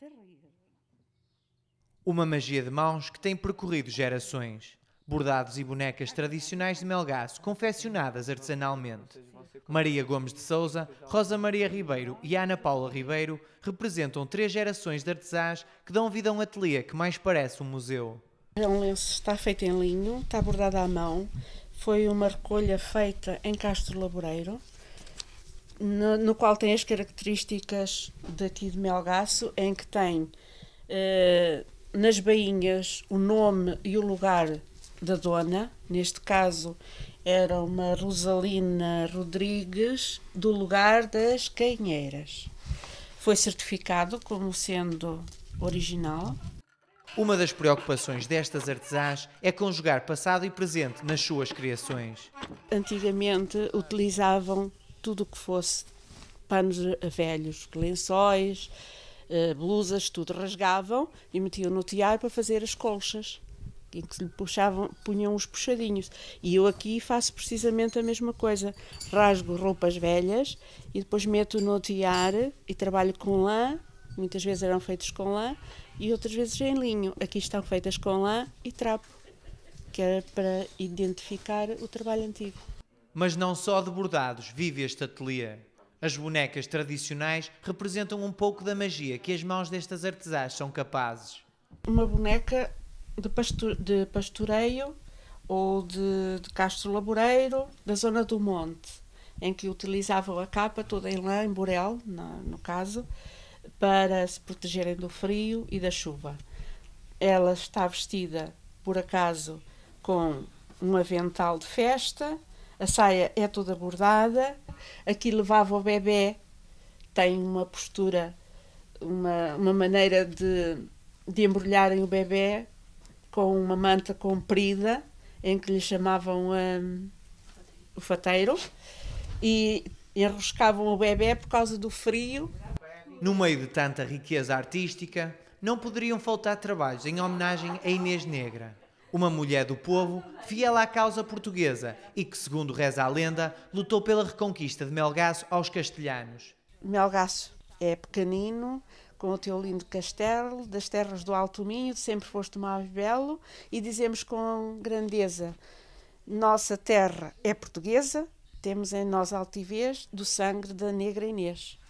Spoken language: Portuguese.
terrível. Uma magia de mãos que tem percorrido gerações. Bordados e bonecas tradicionais de Melgaço, confeccionadas artesanalmente. Maria Gomes de Souza, Rosa Maria Ribeiro e Ana Paula Ribeiro representam três gerações de artesãs que dão vida a um ateliê que mais parece um museu. É um lenço está feito em linho, está bordado à mão. Foi uma recolha feita em Castro Laboreiro no, no, qual tem as características daqui de Melgaço, em que tem uh, nas bainhas o nome e o lugar da dona, neste caso era uma Rosalina Rodrigues, do lugar das Canheiras. Foi certificado como sendo original. Uma das preocupações destas artesãs é conjugar passado e presente nas suas criações. Antigamente utilizavam tudo o que fosse panos eh, velhos, lençóis, eh, blusas, tudo rasgavam e metiam no tiário para fazer as colchas em que lhe puxavam, punham os puxadinhos. E eu aqui faço precisamente a mesma coisa. Rasgo roupas velhas e depois meto no tiar e trabalho com lã. Muitas vezes eram feitas com lã e outras vezes em linho. Aqui estão feitas com lã e trapo, que era para identificar o trabalho antigo. Mas não só de bordados vive este ateliê. As bonecas tradicionais representam um pouco da magia que as mãos destas artesãs são capazes. Uma boneca de, de pastoreio ou de, de castro laboreiro da zona do monte, em que utilizavam a capa toda em lã, em burel, na, no caso, para se protegerem do frio e da chuva. Ela está vestida, por acaso, com um avental de festa, a saia é toda bordada, aqui levava o bebê, tem uma postura, uma, uma maneira de, de embrulharem o bebê com uma manta comprida, em que lhe chamavam um, o fateiro, e enroscavam o bebê por causa do frio. No meio de tanta riqueza artística, não poderiam faltar trabalhos em homenagem a Inês Negra uma mulher do povo, fiel à causa portuguesa e que, segundo reza a lenda, lutou pela reconquista de Melgaço aos castelhanos. Melgaço é pequenino, com o teu lindo castelo, das terras do Alto Minho, sempre foste mais belo, e dizemos com grandeza: nossa terra é portuguesa, temos em nós altivez do sangue da negra Inês.